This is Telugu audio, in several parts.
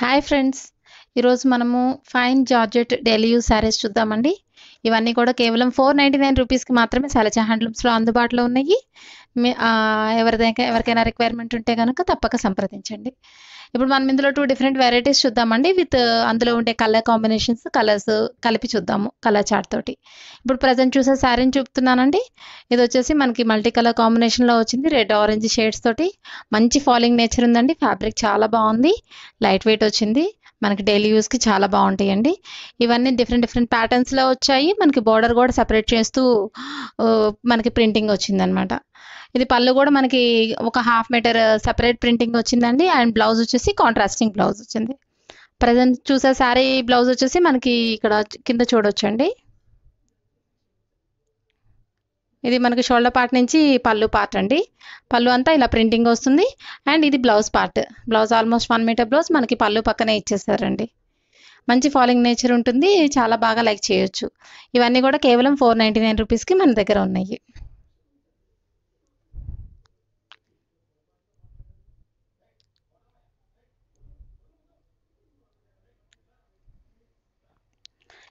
హాయ్ ఫ్రెండ్స్ ఈరోజు మనము fine georgette daily use saris చూద్దామండి ఇవన్నీ కూడా కేవలం ఫోర్ నైంటీ నైన్ రూపీస్కి మాత్రమే సలచా హ్యాండ్లూమ్స్లో అందుబాటులో ఉన్నాయి మీ ఎవరిదైనా ఎవరికైనా రిక్వైర్మెంట్ ఉంటే కనుక తప్పక సంప్రదించండి ఇప్పుడు మనం ఇందులో టూ డిఫరెంట్ వెరైటీస్ చూద్దామండి విత్ uh, అందులో ఉండే కలర్ కాంబినేషన్స్ కలర్స్ కలిపి చూద్దాము కలర్ చార్ట్ తోటి ఇప్పుడు ప్రజెంట్ చూసే శారీని చూపుతున్నానండి ఇది వచ్చేసి మనకి మల్టీ కలర్ కాంబినేషన్లో వచ్చింది రెడ్ ఆరెంజ్ షేడ్స్ తోటి మంచి ఫాలింగ్ నేచర్ ఉందండి ఫ్యాబ్రిక్ చాలా బాగుంది లైట్ వెయిట్ వచ్చింది మనకి డైలీ యూస్కి చాలా బాగుంటాయండి ఇవన్నీ డిఫరెంట్ డిఫరెంట్ ప్యాటర్న్స్లో వచ్చాయి మనకి బార్డర్ కూడా సపరేట్ చేస్తూ uh, మనకి ప్రింటింగ్ వచ్చిందనమాట ఇది పళ్ళు కూడా మనకి ఒక half metre separate uh, printing వచ్చిందండి అండ్ బ్లౌజ్ వచ్చేసి కాంట్రాస్టింగ్ బ్లౌజ్ వచ్చింది ప్రజెంట్ చూసే శారీ బ్లౌజ్ వచ్చేసి మనకి ఇక్కడ కింద చూడొచ్చండి ఇది మనకి షోల్డర్ పార్ట్ నుంచి పళ్ళు పార్ట్ అండి పళ్ళు అంతా ఇలా ప్రింటింగ్ వస్తుంది అండ్ ఇది blouse part blouse almost one metre blouse మనకి పళ్ళు పక్కనే ఇచ్చేసారండి మంచి ఫాలోయింగ్ నేచర్ ఉంటుంది చాలా బాగా లైక్ చేయొచ్చు ఇవన్నీ కూడా కేవలం ఫోర్ నైంటీ నైన్ రూపీస్కి మన దగ్గర ఉన్నాయి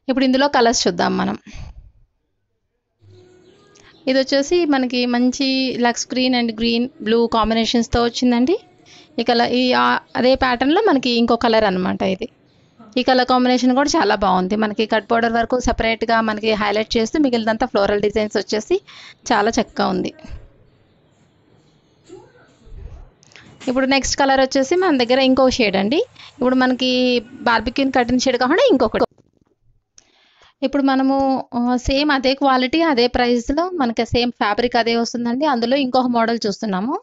ఇప్పుడు ఇందులో కలర్స్ చూద్దాం మనం ఇది వచ్చేసి మనకి మంచి లక్స్ గ్రీన్ అండ్ గ్రీన్ బ్లూ కాంబినేషన్స్తో వచ్చిందండి ఈ కలర్ ఈ అదే ప్యాటర్న్లో మనకి ఇంకో కలర్ అనమాట ఇది ఈ కలర్ కాంబినేషన్ కూడా చాలా బాగుంది మనకి కట్ బోర్డర్ వరకు సపరేట్గా మనకి హైలైట్ చేస్తూ మిగిలినంతా ఫ్లోరల్ డిజైన్స్ వచ్చేసి చాలా చక్కగా ఉంది ఇప్పుడు నెక్స్ట్ కలర్ వచ్చేసి మన దగ్గర ఇంకో షేడ్ అండి ఇప్పుడు మనకి బార్బిక్యూన్ కటింగ్ షేడ్ కాకుండా ఇంకొకటి ఇప్పుడు మనము సేమ్ అదే క్వాలిటీ అదే ప్రైస్లో మనకి సేమ్ ఫ్యాబ్రిక్ అదే వస్తుందండి అందులో ఇంకొక మోడల్ చూస్తున్నాము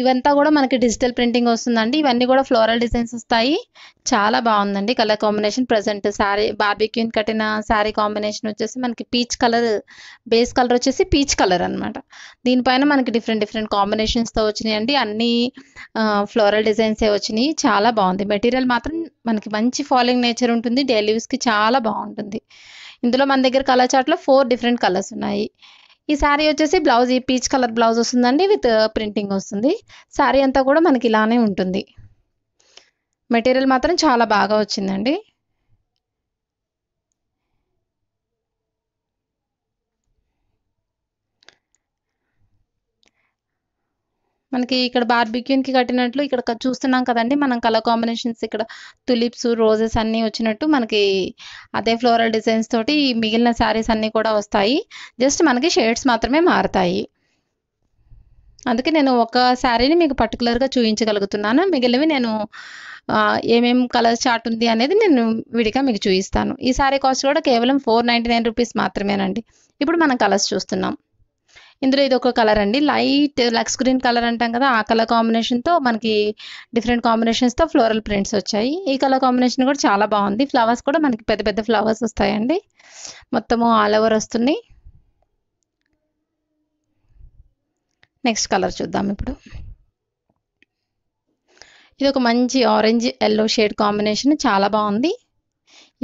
ఇవంతా కూడా మనకి డిజిటల్ ప్రింటింగ్ వస్తుందండి ఇవన్నీ కూడా ఫ్లోరల్ డిజైన్స్ వస్తాయి చాలా బాగుందండి కలర్ కాంబినేషన్ ప్రజెంట్ శారీ బార్బిక్యూన్ కట్టిన శారీ కాంబినేషన్ వచ్చేసి మనకి పీచ్ కలర్ బేస్ కలర్ వచ్చేసి పీచ్ కలర్ అనమాట దీనిపైన మనకి డిఫరెంట్ డిఫరెంట్ కాంబినేషన్స్తో అండి అన్ని ఫ్లోరల్ డిజైన్సే వచ్చినాయి చాలా బాగుంది మెటీరియల్ మాత్రం మనకి మంచి ఫాలోయింగ్ నేచర్ ఉంటుంది డైలీ యూస్కి చాలా బాగుంటుంది ఇందులో మన దగ్గర కలర్ ఫోర్ డిఫరెంట్ కలర్స్ ఉన్నాయి ఈ శారీ వచ్చేసి బ్లౌజ్ ఈ పీచ్ కలర్ బ్లౌజ్ వస్తుందండి విత్ ప్రింటింగ్ వస్తుంది శారీ అంతా కూడా మనకి ఇలానే ఉంటుంది మెటీరియల్ మాత్రం చాలా బాగా వచ్చిందండి మనకి ఇక్కడ బార్బిక్యూన్కి కట్టినట్లు ఇక్కడ చూస్తున్నాం కదండి మనం కలర్ కాంబినేషన్స్ ఇక్కడ తులిప్స్ రోజెస్ అన్నీ వచ్చినట్టు మనకి అదే ఫ్లోరల్ డిజైన్స్ తోటి మిగిలిన శారీస్ అన్నీ కూడా వస్తాయి జస్ట్ మనకి షేడ్స్ మాత్రమే మారుతాయి అందుకే నేను ఒక శారీని మీకు పర్టికులర్గా చూపించగలుగుతున్నాను మిగిలినవి నేను ఏమేమి కలర్ చార్ట్ ఉంది అనేది నేను విడిగా మీకు చూపిస్తాను ఈ శారీ కాస్ట్ కూడా కేవలం ఫోర్ నైంటీ నైన్ రూపీస్ మాత్రమేనండి ఇప్పుడు మనం కలర్స్ చూస్తున్నాం ఇందులో ఇది ఒక కలర్ అండి లైట్ లక్స్ గ్రీన్ కలర్ అంటాం కదా ఆ కలర్ కాంబినేషన్తో మనకి డిఫరెంట్ కాంబినేషన్స్తో ఫ్లోరల్ ప్రింట్స్ వచ్చాయి ఈ కలర్ కాంబినేషన్ కూడా చాలా బాగుంది ఫ్లవర్స్ కూడా మనకి పెద్ద పెద్ద ఫ్లవర్స్ వస్తాయండి మొత్తము ఆల్ ఓవర్ వస్తున్నాయి నెక్స్ట్ కలర్ చూద్దాం ఇప్పుడు ఇది ఒక మంచి ఆరెంజ్ ఎల్లో షేడ్ కాంబినేషన్ చాలా బాగుంది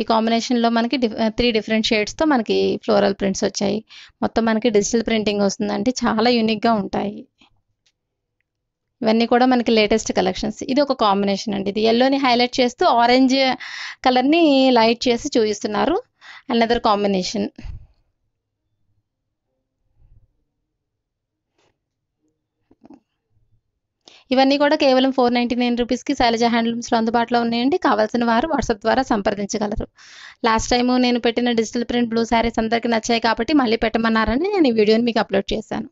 ఈ కాంబినేషన్లో మనకి త్రీ డిఫరెంట్ షేడ్స్తో మనకి ఫ్లోరల్ ప్రింట్స్ వచ్చాయి మొత్తం మనకి డిజిటల్ ప్రింటింగ్ వస్తుందంటే చాలా యూనిక్గా ఉంటాయి ఇవన్నీ కూడా మనకి లేటెస్ట్ కలెక్షన్స్ ఇది ఒక కాంబినేషన్ అండి ఇది ఎల్లోని హైలైట్ చేస్తూ ఆరెంజ్ కలర్ని లైట్ చేసి చూపిస్తున్నారు అదర్ కాంబినేషన్ ఇవన్నీ కూడా కేవలం ఫోర్ నైంటీ నైన్ రూపీస్కి శైలజ హ్యాండ్లూమ్స్లో అందుబాటులో ఉన్నాయండి కావాల్సిన వారు వాట్సాప్ ద్వారా సంప్రదించగలరు లాస్ట్ టైము నేను పెట్టిన డిజిటల్ ప్రింట్ బ్లూ శారీస్ అందరికీ నచ్చాయి కాబట్టి మళ్ళీ పెట్టమన్నారని నేను ఈ వీడియోని మీకు అప్లోడ్ చేశాను